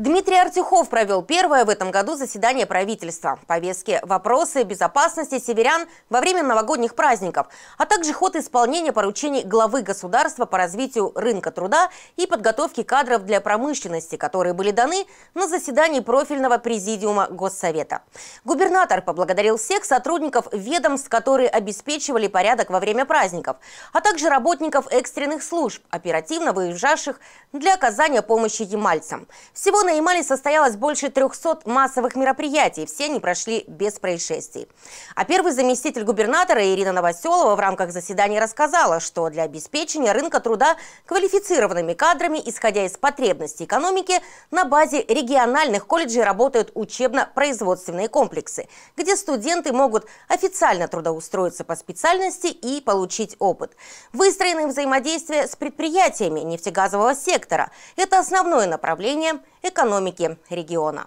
Дмитрий Артюхов провел первое в этом году заседание правительства. Повестки – вопросы безопасности северян во время новогодних праздников, а также ход исполнения поручений главы государства по развитию рынка труда и подготовке кадров для промышленности, которые были даны на заседании профильного президиума Госсовета. Губернатор поблагодарил всех сотрудников ведомств, которые обеспечивали порядок во время праздников, а также работников экстренных служб, оперативно выезжавших для оказания помощи ямальцам. Всего на на Ямале состоялось больше 300 массовых мероприятий. Все они прошли без происшествий. А первый заместитель губернатора Ирина Новоселова в рамках заседания рассказала, что для обеспечения рынка труда квалифицированными кадрами, исходя из потребностей экономики, на базе региональных колледжей работают учебно-производственные комплексы, где студенты могут официально трудоустроиться по специальности и получить опыт. Выстроены взаимодействие с предприятиями нефтегазового сектора – это основное направление экономики экономики региона.